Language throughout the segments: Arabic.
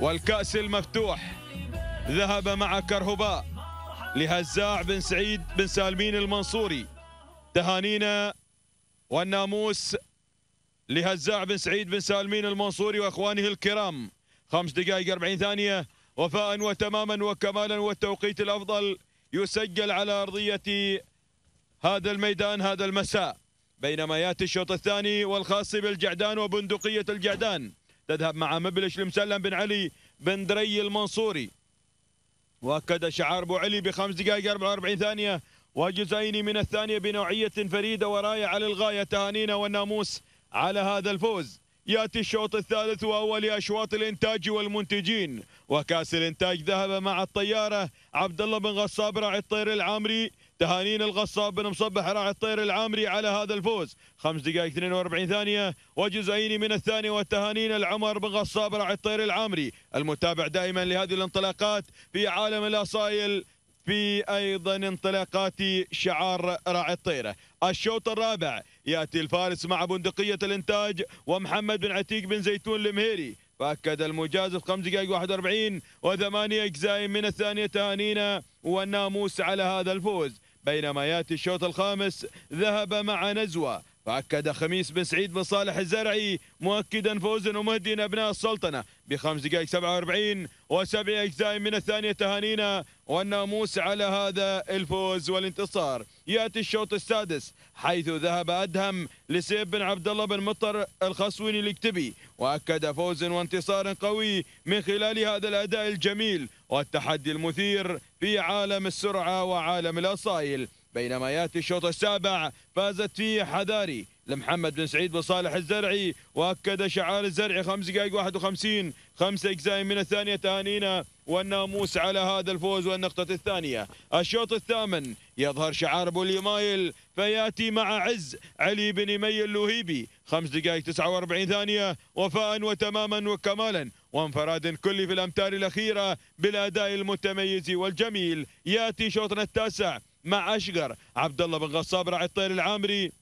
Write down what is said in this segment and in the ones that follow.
والكأس المفتوح ذهب مع كرهباء لهزاع بن سعيد بن سالمين المنصوري تهانينا والناموس لهزاع بن سعيد بن سالمين المنصوري واخوانه الكرام خمس دقائق 40 ثانيه وفاء وتماما وكمالا والتوقيت الافضل يسجل على ارضيه هذا الميدان هذا المساء بينما ياتي الشوط الثاني والخاص بالجعدان وبندقيه الجعدان تذهب مع مبلش المسلم بن علي بن دري المنصوري واكد شعار ابو علي بخمس دقائق 44 ثانيه وجزئين من الثانيه بنوعيه فريده ورايه على الغايه تهانينا والناموس على هذا الفوز ياتي الشوط الثالث واول اشواط الانتاج والمنتجين وكاس الانتاج ذهب مع الطياره عبد الله بن غصاب راعي الطير العامري تهانينا الغصاب بن مصبح راعي الطير العامري على هذا الفوز خمس دقائق 42 ثانية وجزئين من الثانية وتهانينا العمر بن غصاب راعي الطير العامري المتابع دائما لهذه الانطلاقات في عالم الأصايل في ايضا انطلاقات شعار راعي الطيره الشوط الرابع ياتي الفارس مع بندقيه الانتاج ومحمد بن عتيق بن زيتون المهيري فاكد المجازف خمس دقائق 41 وثمانيه اجزاء من الثانيه تهانينا والناموس على هذا الفوز بينما ياتي الشوط الخامس ذهب مع نزوه فأكد خميس بن سعيد بن صالح الزرعي مؤكدا فوزا ومهديا أبناء السلطنة بخمس دقائق 47 وسبع أجزاء من الثانية تهانينا والناموس على هذا الفوز والانتصار يأتي الشوط السادس حيث ذهب أدهم لسيف بن عبد الله بن مطر الخصويني الاكتبي وأكد فوزا وانتصار قوي من خلال هذا الأداء الجميل والتحدي المثير في عالم السرعة وعالم الأصايل بينما ياتي الشوط السابع فازت فيه حذاري لمحمد بن سعيد بن صالح الزرعي واكد شعار الزرعي خمس دقائق 51 خمس اجزاء من الثانيه تهانينا والناموس على هذا الفوز والنقطة الثانية الشوط الثامن يظهر شعار بولي مايل فياتي مع عز علي بن مي اللوهيبي خمس دقائق 49 ثانية وفاء وتماما وكمالا وانفراد كلي في الأمتار الأخيرة بالأداء المتميز والجميل يأتي شوطنا التاسع مع أشقر عبد الله بن غصاب راعي الطير العامري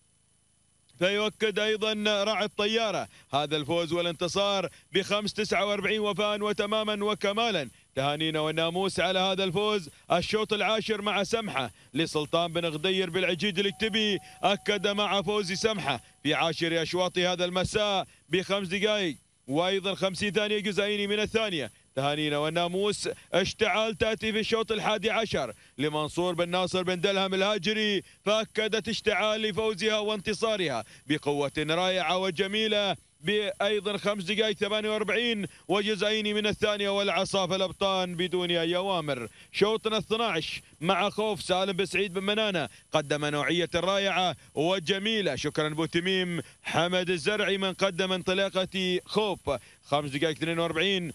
فيؤكد ايضا راعي الطياره هذا الفوز والانتصار بخمس 49 وفاء وتماما وكمالا تهانينا والناموس على هذا الفوز الشوط العاشر مع سمحه لسلطان بن غدير بالعجيد الاكتبي اكد مع فوز سمحه في عاشر اشواط هذا المساء بخمس دقائق وايضا 50 ثانيه جزائيني من الثانيه تهانينا والناموس اشتعال تأتي في الشوط الحادي عشر لمنصور بن ناصر بن دلهم الهاجري فأكدت اشتعال لفوزها وانتصارها بقوة رائعة وجميلة بأيضا خمس دقائق 48 وجزئين من الثانية والعصا الأبطان بدون أي أوامر شوطنا 12 مع خوف سالم بن سعيد بن منانة قدم نوعية رائعة وجميلة شكرا بوتميم حمد الزرعي من قدم انطلاقة خوف خمس دقائق 42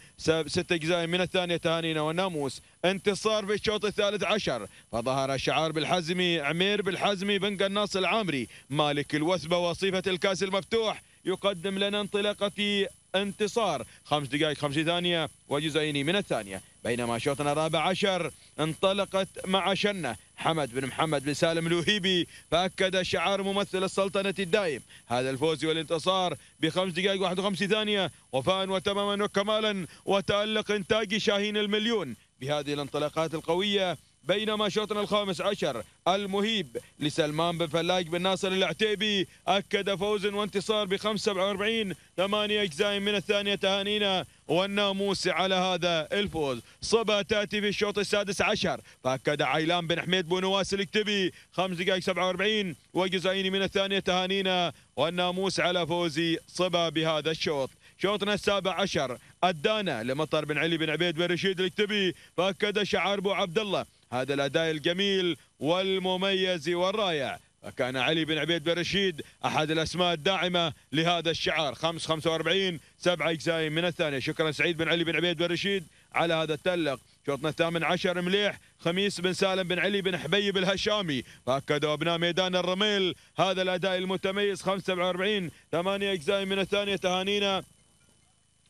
ست أجزاء من الثانية تهانينا والناموس انتصار في الشوط الثالث عشر فظهر شعار بالحزمي عمير بالحزمي بن قناص العامري مالك الوثبة وصيفة الكاس المفتوح يقدم لنا انطلاقة انتصار خمس دقائق خمس ثانية وجزئين من الثانية بينما شوطنا الرابع عشر انطلقت مع شنة حمد بن محمد بن سالم الوهيبي فأكد شعار ممثل السلطنة الدائم هذا الفوز والانتصار بخمس دقائق 51 ثانية وفاء وتماما وكمالا وتألق إنتاج شاهين المليون بهذه الانطلاقات القوية بينما شوطنا الخامس عشر المهيب لسلمان بن فلاج بن ناصر العتيبي أكد فوز وانتصار ب وأربعين ثمانية أجزاء من الثانية تهانينا والناموس على هذا الفوز صبا تأتي في الشوط السادس عشر فأكد عيلان بن حميد بن نواس الكتبي 5 دقائق 47 وجزئين من الثانية تهانينا والناموس على فوز صبا بهذا الشوط شوطنا السابع عشر أدانا لمطر بن علي بن عبيد بن رشيد الكتبي فأكد شعار أبو عبد الله هذا الأداء الجميل والمميز والرائع فكان علي بن عبيد بن رشيد أحد الأسماء الداعمة لهذا الشعار 5 45 سبعة أجزاء من الثانية شكرا سعيد بن علي بن عبيد بن رشيد على هذا التألق شوطنا الثامن عشر مليح خميس بن سالم بن علي بن حبيب الهشامي فأكدوا أبناء ميدان الرميل هذا الأداء المتميز 5 47 ثمانية أجزاء من الثانية تهانينا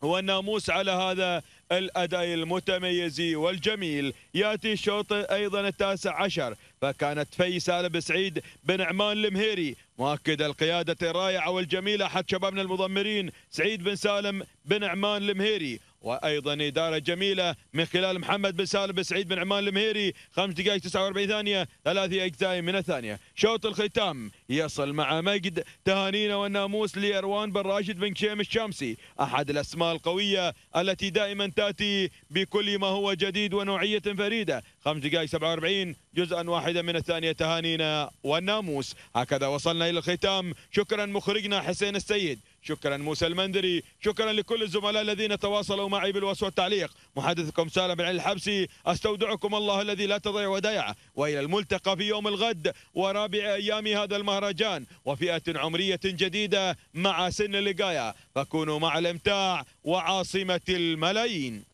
والناموس على هذا الأداء المتميز والجميل يأتي الشوط أيضا التاسع عشر فكانت في سالم سعيد بن عمان المهيري مؤكد القيادة الرائعة والجميلة أحد شبابنا المضمرين سعيد بن سالم بن عمان المهيري وايضا اداره جميله من خلال محمد بن سالم بن سعيد بن عمان المهيري خمس دقائق 49 ثانيه ثلاث اجزاء من الثانيه شوط الختام يصل مع مجد تهانينا والناموس لأروان بن راشد بن كشيم الشامسي أحد الأسماء القوية التي دائما تأتي بكل ما هو جديد ونوعية فريدة خمس دقائق 47 جزءا واحدا من الثانية تهانينا والناموس هكذا وصلنا إلى الختام شكرا مخرجنا حسين السيد شكرا موسى المندري شكرا لكل الزملاء الذين تواصلوا معي بالوصف والتعليق محدثكم سالم بن علي الحبسي استودعكم الله الذي لا تضيع ودائعه والى الملتقى في يوم الغد ورابع ايام هذا المهرجان وفئه عمريه جديده مع سن اللقايه فكونوا مع الامتاع وعاصمه الملايين